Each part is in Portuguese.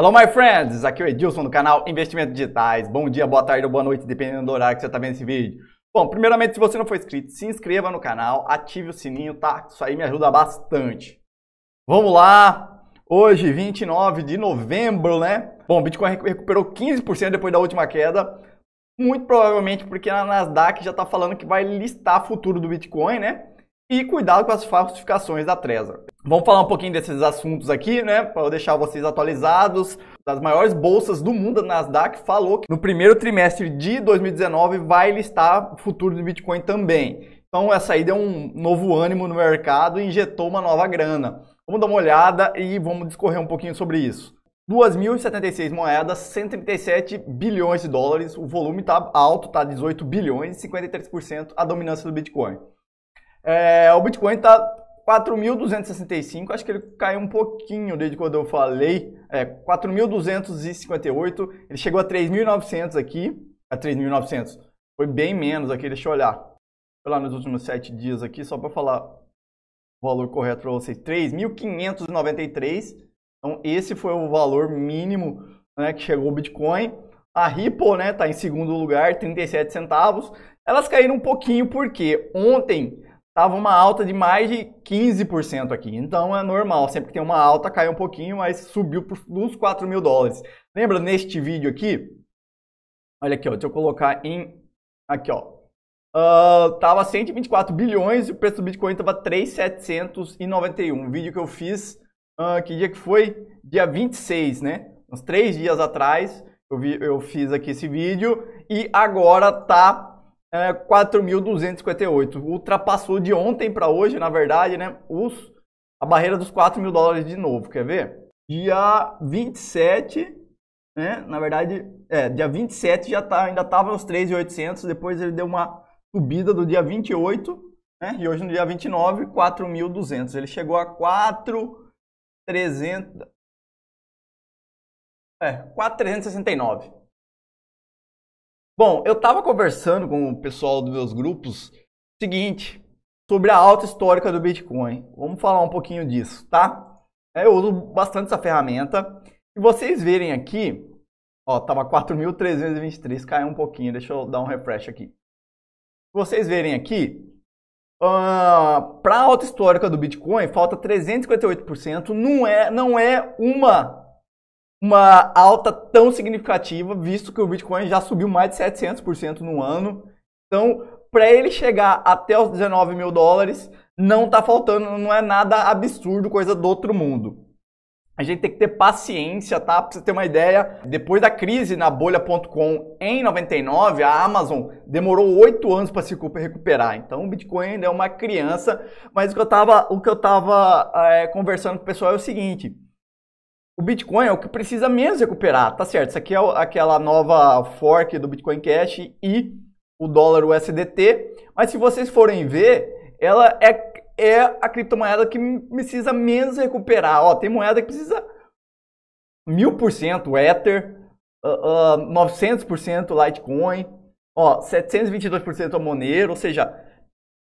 Hello, my friends! Aqui é o Edilson do canal Investimentos Digitais. Bom dia, boa tarde ou boa noite, dependendo do horário que você está vendo esse vídeo. Bom, primeiramente, se você não for inscrito, se inscreva no canal, ative o sininho, tá? Isso aí me ajuda bastante. Vamos lá! Hoje, 29 de novembro, né? Bom, o Bitcoin recuperou 15% depois da última queda. Muito provavelmente porque a Nasdaq já está falando que vai listar o futuro do Bitcoin, né? E cuidado com as falsificações da Trezor. Vamos falar um pouquinho desses assuntos aqui, né? Para deixar vocês atualizados. Das maiores bolsas do mundo, a Nasdaq falou que no primeiro trimestre de 2019 vai listar o futuro do Bitcoin também. Então, essa aí deu um novo ânimo no mercado e injetou uma nova grana. Vamos dar uma olhada e vamos discorrer um pouquinho sobre isso. 2.076 moedas, 137 bilhões de dólares. O volume está alto, está 18 bilhões, 53% a dominância do Bitcoin. É, o Bitcoin está 4.265, acho que ele caiu um pouquinho desde quando eu falei. É, 4.258, ele chegou a 3.900 aqui. A é, 3.900. Foi bem menos aqui, deixa eu olhar. Foi lá nos últimos 7 dias aqui, só para falar o valor correto para vocês. 3.593. Então, esse foi o valor mínimo né, que chegou o Bitcoin. A Ripple, né, tá em segundo lugar, 37 centavos. Elas caíram um pouquinho porque ontem estava uma alta de mais de 15% aqui. Então é normal, sempre que tem uma alta cai um pouquinho, mas subiu por uns 4 mil dólares. Lembra neste vídeo aqui? Olha aqui, ó, deixa eu colocar em. Aqui, ó. Uh, tava 124 bilhões e o preço do Bitcoin tava 3,791. Um vídeo que eu fiz, uh, que dia que foi? Dia 26, né? Uns três dias atrás eu, vi, eu fiz aqui esse vídeo e agora tá é, 4.258. Ultrapassou de ontem para hoje, na verdade, né? Os, a barreira dos 4 mil dólares de novo. Quer ver? Dia 27, né? Na verdade, é, dia 27 já tá, ainda estava nos 3.800. Depois ele deu uma subida do dia 28, né? E hoje no dia 29, 4.200. Ele chegou a 4.300. É, 4.369. Bom, eu estava conversando com o pessoal dos meus grupos seguinte sobre a alta histórica do Bitcoin. Vamos falar um pouquinho disso, tá? É, eu uso bastante essa ferramenta. E vocês verem aqui, ó, tava 4.323, caiu um pouquinho. Deixa eu dar um refresh aqui. Vocês verem aqui, uh, ah, para a alta histórica do Bitcoin falta 358%. Não é, não é uma uma alta tão significativa, visto que o Bitcoin já subiu mais de 700% no ano. Então, para ele chegar até os 19 mil dólares, não está faltando, não é nada absurdo, coisa do outro mundo. A gente tem que ter paciência, tá? para você ter uma ideia, depois da crise na bolha.com em 99, a Amazon demorou oito anos para se recuperar. Então o Bitcoin ainda é uma criança, mas o que eu estava o que eu é, conversando com o pessoal é o seguinte: o Bitcoin é o que precisa menos recuperar, tá certo? Isso aqui é aquela nova fork do Bitcoin Cash e o dólar USDT. Mas se vocês forem ver, ela é, é a criptomoeda que precisa menos recuperar. Ó, tem moeda que precisa mil por cento Ether, ah, ah, novecentos por cento, Litecoin, ó, 722% a Monero, ou seja,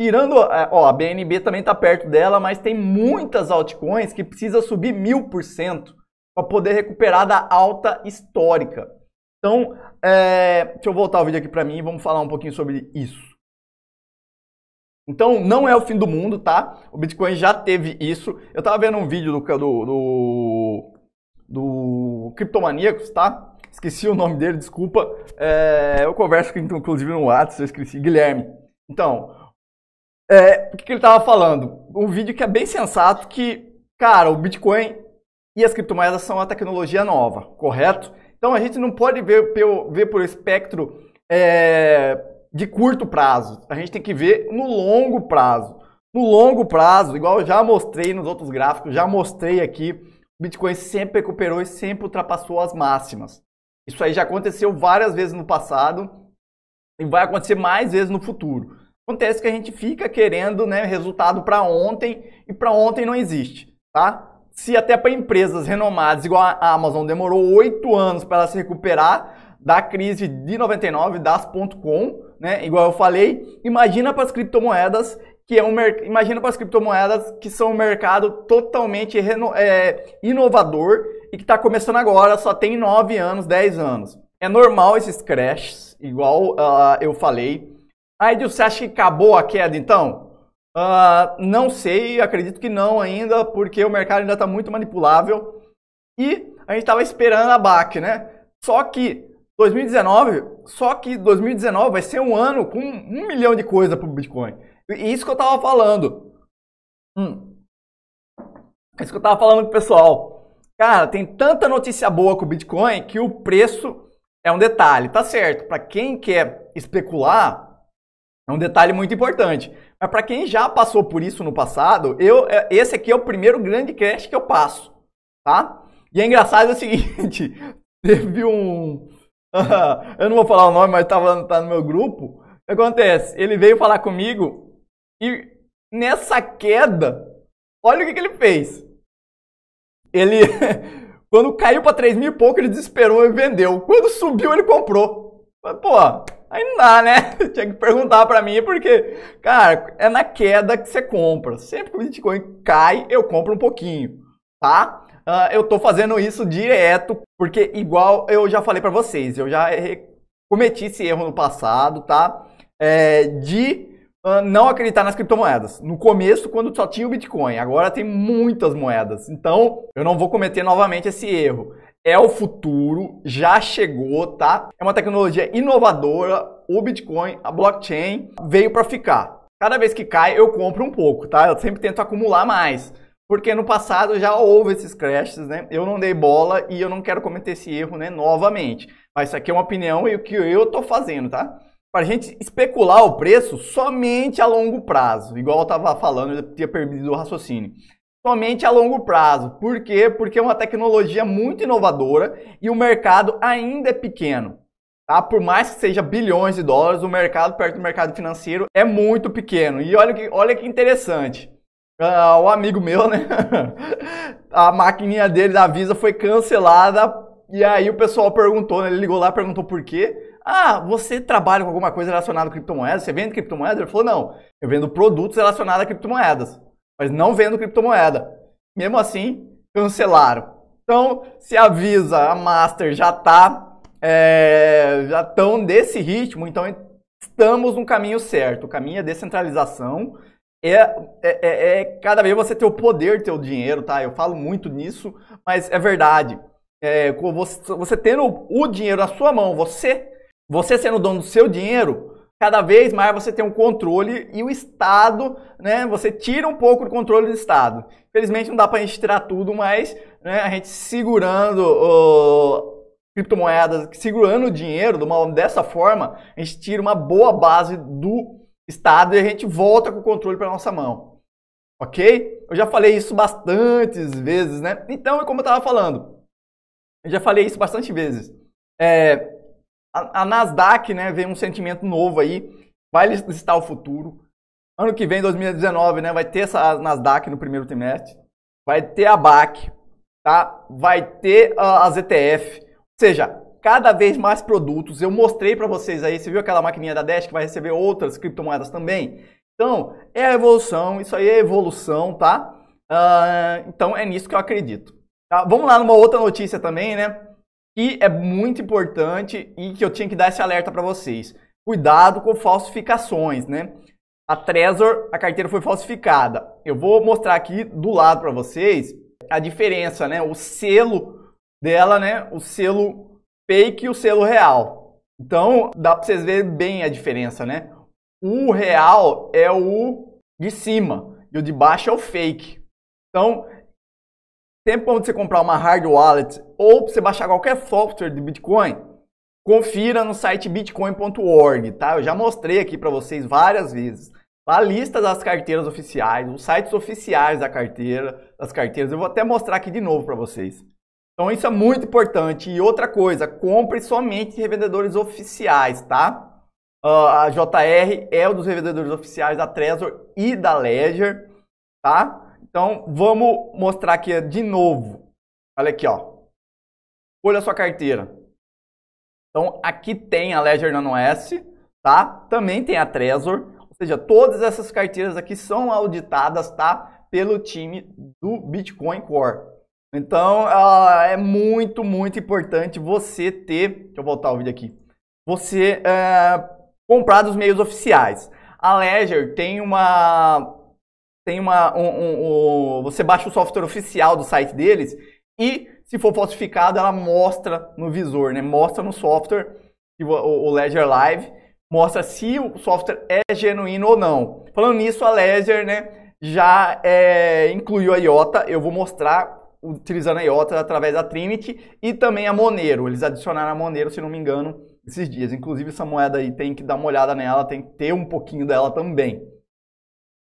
tirando, ó, a BNB também está perto dela, mas tem muitas altcoins que precisa subir mil por cento para poder recuperar da alta histórica. Então, é, deixa eu voltar o vídeo aqui para mim e vamos falar um pouquinho sobre isso. Então, não é o fim do mundo, tá? O Bitcoin já teve isso. Eu tava vendo um vídeo do, do, do, do Criptomaníacos, tá? Esqueci o nome dele, desculpa. É, eu converso com inclusive no WhatsApp, eu esqueci. Guilherme. Então, é, o que, que ele tava falando? Um vídeo que é bem sensato que, cara, o Bitcoin e as criptomoedas são a tecnologia nova, correto? Então a gente não pode ver, ver por espectro é, de curto prazo. A gente tem que ver no longo prazo. No longo prazo, igual eu já mostrei nos outros gráficos, já mostrei aqui, o Bitcoin sempre recuperou e sempre ultrapassou as máximas. Isso aí já aconteceu várias vezes no passado e vai acontecer mais vezes no futuro. Acontece que a gente fica querendo né, resultado para ontem e para ontem não existe, tá? Se até para empresas renomadas, igual a Amazon, demorou oito anos para se recuperar da crise de 99 das .com, né? Igual eu falei, imagina para as criptomoedas que é um imagina para as criptomoedas que são um mercado totalmente é, inovador e que está começando agora, só tem 9 anos, 10 anos. É normal esses crashes, igual uh, eu falei. Aí você acha que acabou a queda então? Uh, não sei, acredito que não ainda, porque o mercado ainda está muito manipulável. E a gente estava esperando a BAC, né? Só que 2019, só que 2019 vai ser um ano com um milhão de coisa para o Bitcoin. E é isso que eu estava falando. Hum. É isso que eu estava falando pro pessoal. Cara, tem tanta notícia boa com o Bitcoin que o preço é um detalhe, tá certo? Para quem quer especular, é um detalhe muito importante. Mas para quem já passou por isso no passado, eu é, esse aqui é o primeiro grande crash que eu passo, tá? E é engraçado é o seguinte, teve um eu não vou falar o nome, mas tava tá no meu grupo. O que acontece? Ele veio falar comigo e nessa queda, olha o que, que ele fez. Ele quando caiu para 3 mil e pouco, ele desesperou e vendeu. Quando subiu, ele comprou. Pô, Aí não dá, né? Tinha que perguntar para mim, porque, cara, é na queda que você compra. Sempre que o Bitcoin cai, eu compro um pouquinho, tá? Uh, eu tô fazendo isso direto, porque igual eu já falei para vocês, eu já cometi esse erro no passado, tá? É, de uh, não acreditar nas criptomoedas. No começo, quando só tinha o Bitcoin, agora tem muitas moedas. Então, eu não vou cometer novamente esse erro é o futuro, já chegou, tá? É uma tecnologia inovadora, o Bitcoin, a blockchain veio para ficar. Cada vez que cai, eu compro um pouco, tá? Eu sempre tento acumular mais. Porque no passado já houve esses crashes, né? Eu não dei bola e eu não quero cometer esse erro, né, novamente. Mas isso aqui é uma opinião e o que eu tô fazendo, tá? Para gente especular o preço somente a longo prazo, igual eu tava falando, eu tinha perdido o raciocínio somente a longo prazo. Por quê? Porque é uma tecnologia muito inovadora e o mercado ainda é pequeno. Tá? Por mais que seja bilhões de dólares, o mercado perto do mercado financeiro é muito pequeno. E olha que, olha que interessante. Uh, o amigo meu, né? a maquininha dele da Visa foi cancelada. E aí o pessoal perguntou, né? ele ligou lá perguntou por quê. Ah, você trabalha com alguma coisa relacionada a criptomoedas? Você vende criptomoedas? Ele falou, não, eu vendo produtos relacionados a criptomoedas mas não vendo criptomoeda. Mesmo assim, cancelaram. Então, se avisa, a Master já tá, é, já estão nesse ritmo, então estamos no caminho certo. O caminho é descentralização, é, é, é, é cada vez você ter o poder, ter o dinheiro, tá? Eu falo muito nisso, mas é verdade. É, você, você tendo o dinheiro na sua mão, você, você sendo dono do seu dinheiro, cada vez mais você tem um controle e o Estado, né, você tira um pouco do controle do Estado. Infelizmente não dá para a gente tirar tudo, mas né, a gente segurando criptomoedas, segurando o dinheiro de uma, dessa forma, a gente tira uma boa base do Estado e a gente volta com o controle para nossa mão. Ok? Eu já falei isso bastantes vezes, né? Então, é como eu estava falando, eu já falei isso bastante vezes. É, a, Nasdaq, né, vem um sentimento novo aí, vai listar o futuro. Ano que vem, 2019, né, vai ter essa Nasdaq no primeiro trimestre, vai ter a BAC, tá? Vai ter uh, as ETF, ou seja, cada vez mais produtos. Eu mostrei para vocês aí, você viu aquela maquininha da Dash que vai receber outras criptomoedas também? Então, é a evolução, isso aí é evolução, tá? Uh, então é nisso que eu acredito. Tá? Vamos lá numa outra notícia também, né? E é muito importante e que eu tinha que dar esse alerta para vocês. Cuidado com falsificações, né? A Trezor, a carteira foi falsificada. Eu vou mostrar aqui do lado para vocês a diferença, né? O selo dela, né? O selo fake e o selo real. Então, dá para vocês verem bem a diferença, né? O real é o de cima e o de baixo é o fake. Então, tempo para você comprar uma hard wallet ou para você baixar qualquer software de Bitcoin, confira no site bitcoin.org, tá? Eu já mostrei aqui para vocês várias vezes. A lista das carteiras oficiais, os sites oficiais da carteira, das carteiras. Eu vou até mostrar aqui de novo para vocês. Então isso é muito importante. E outra coisa, compre somente revendedores oficiais, tá? Uh, a JR é um dos revendedores oficiais da Trezor e da Ledger, tá? Então, vamos mostrar aqui de novo. Olha aqui, ó. Olha a sua carteira. Então, aqui tem a Ledger Nano S, tá? Também tem a Trezor. Ou seja, todas essas carteiras aqui são auditadas, tá? Pelo time do Bitcoin Core. Então, uh, é muito, muito importante você ter... Deixa eu voltar o vídeo aqui. Você uh, comprar dos meios oficiais. A Ledger tem uma tem uma. Um, um, um, você baixa o software oficial do site deles e, se for falsificado, ela mostra no visor, né? Mostra no software, o Ledger Live, mostra se o software é genuíno ou não. Falando nisso, a Ledger, né, já é, incluiu a IOTA, eu vou mostrar utilizando a IOTA através da Trinity e também a Monero. Eles adicionaram a Monero, se não me engano, esses dias. Inclusive, essa moeda aí tem que dar uma olhada nela, tem que ter um pouquinho dela também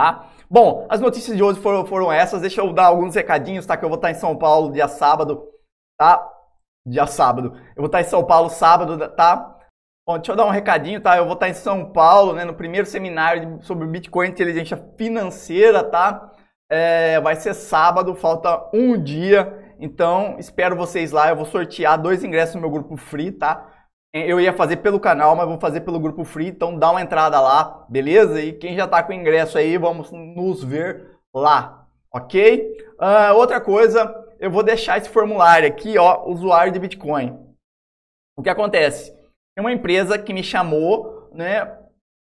tá? Bom, as notícias de hoje foram, foram essas. Deixa eu dar alguns recadinhos, tá? Que eu vou estar em São Paulo dia sábado, tá? Dia sábado. Eu vou estar em São Paulo sábado, tá? Bom, deixa eu dar um recadinho, tá? Eu vou estar em São Paulo, né? No primeiro seminário sobre Bitcoin Inteligência Financeira, tá? É, vai ser sábado, falta um dia. Então, espero vocês lá. Eu vou sortear dois ingressos no meu grupo free, tá? Eu ia fazer pelo canal, mas vou fazer pelo grupo free, então dá uma entrada lá, beleza? E quem já tá com ingresso aí, vamos nos ver lá, ok? Uh, outra coisa, eu vou deixar esse formulário aqui, ó, usuário de Bitcoin. O que acontece? Tem uma empresa que me chamou, né,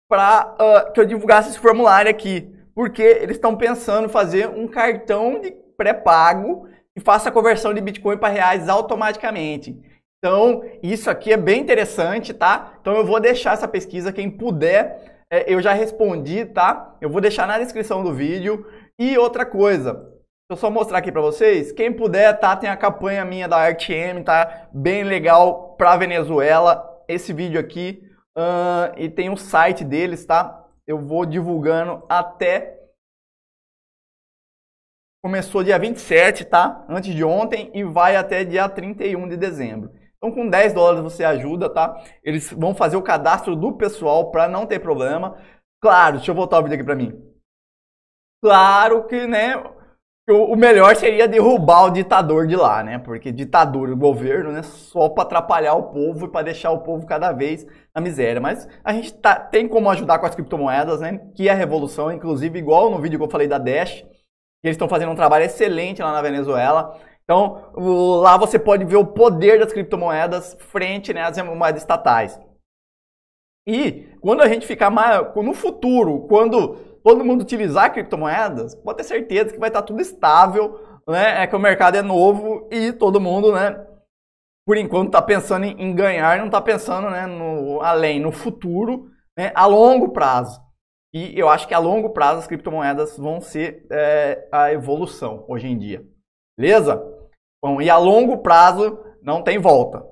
para uh, ah, que eu divulgasse esse formulário aqui, porque eles estão pensando fazer um cartão de pré-pago que faça a conversão de Bitcoin para reais automaticamente. Então, isso aqui é bem interessante, tá? Então, eu vou deixar essa pesquisa, quem puder, é, eu já respondi, tá? Eu vou deixar na descrição do vídeo. E outra coisa, eu só mostrar aqui para vocês. Quem puder, tá? Tem a campanha minha da RTM, tá? Bem legal pra Venezuela. Esse vídeo aqui. Uh, e tem o um site deles, tá? Eu vou divulgando até. Começou dia 27, tá? Antes de ontem e vai até dia 31 de dezembro. Então, com 10 dólares você ajuda, tá? Eles vão fazer o cadastro do pessoal para não ter problema. Claro, deixa eu voltar o vídeo aqui para mim. Claro que, né, o melhor seria derrubar o ditador de lá, né? Porque ditadura, o governo, né? Só para atrapalhar o povo e para deixar o povo cada vez na miséria. Mas a gente tá, tem como ajudar com as criptomoedas, né? Que é a revolução, inclusive igual no vídeo que eu falei da Dash, que eles estão fazendo um trabalho excelente lá na Venezuela. Então, lá você pode ver o poder das criptomoedas frente né, às moedas estatais. E quando a gente ficar mais, no futuro, quando todo mundo utilizar criptomoedas, pode ter certeza que vai estar tá tudo estável, né? É que o mercado é novo e todo mundo, né? Por enquanto está pensando em ganhar, não está pensando, né, no além, no futuro, né, a longo prazo. E eu acho que a longo prazo as criptomoedas vão ser é, a evolução hoje em dia. Beleza? Bom, e a longo prazo não tem volta.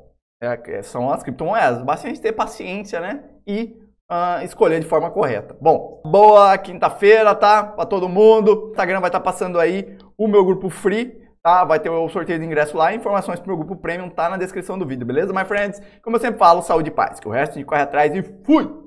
É, é, são as criptomoedas. Basta a gente ter paciência, né? E uh, escolher de forma correta. Bom, boa quinta-feira, tá? Pra todo mundo. O Instagram vai estar tá passando aí o meu grupo free. Tá, vai ter o sorteio de ingresso lá. Informações pro meu grupo premium tá na descrição do vídeo, beleza, my friends? Como eu sempre falo, saúde e paz. Que o resto a gente corre atrás e fui!